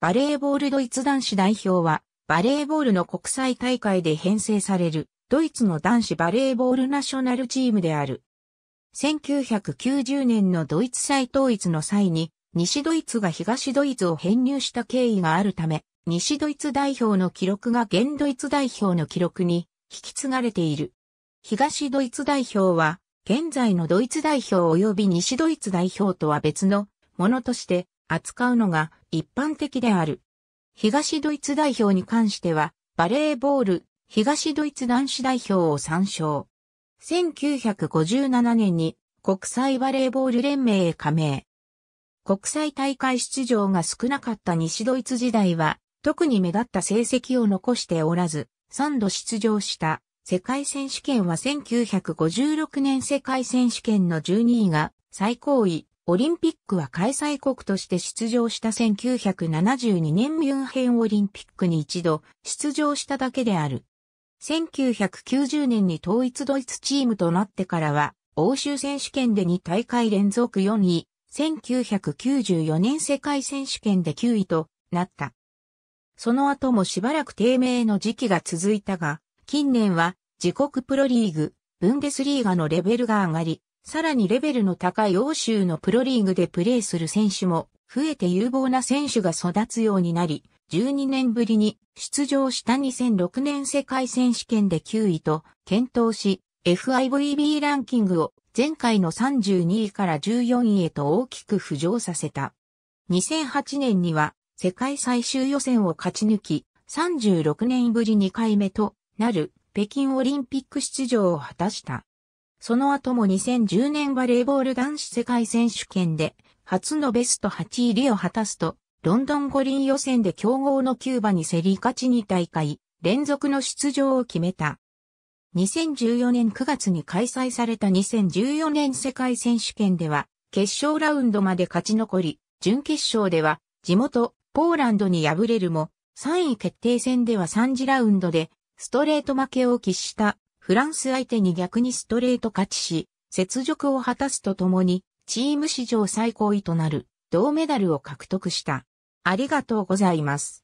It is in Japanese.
バレーボールドイツ男子代表は、バレーボールの国際大会で編成される、ドイツの男子バレーボールナショナルチームである。1990年のドイツ再統一の際に、西ドイツが東ドイツを編入した経緯があるため、西ドイツ代表の記録が現ドイツ代表の記録に引き継がれている。東ドイツ代表は、現在のドイツ代表及び西ドイツ代表とは別のものとして、扱うのが一般的である。東ドイツ代表に関しては、バレーボール、東ドイツ男子代表を参照。1957年に国際バレーボール連盟へ加盟。国際大会出場が少なかった西ドイツ時代は、特に目立った成績を残しておらず、3度出場した世界選手権は1956年世界選手権の12位が最高位、オリンピックは開催国として出場した1972年ミュンヘンオリンピックに一度出場しただけである。1990年に統一ドイツチームとなってからは、欧州選手権で2大会連続4位、1994年世界選手権で9位となった。その後もしばらく低迷の時期が続いたが、近年は自国プロリーグ、ブンデスリーガのレベルが上がり、さらにレベルの高い欧州のプロリーグでプレーする選手も増えて有望な選手が育つようになり、12年ぶりに出場した2006年世界選手権で9位と検討し、FIVB ランキングを前回の32位から14位へと大きく浮上させた。2008年には世界最終予選を勝ち抜き、36年ぶり2回目となる北京オリンピック出場を果たした。その後も2010年バレーボール男子世界選手権で、初のベスト8入りを果たすと、ロンドン五輪予選で強豪のキューバに競り勝ち2大会、連続の出場を決めた。2014年9月に開催された2014年世界選手権では、決勝ラウンドまで勝ち残り、準決勝では、地元、ポーランドに敗れるも、3位決定戦では3次ラウンドで、ストレート負けを喫したフランス相手に逆にストレート勝ちし、雪辱を果たすとともに、チーム史上最高位となる銅メダルを獲得した。ありがとうございます。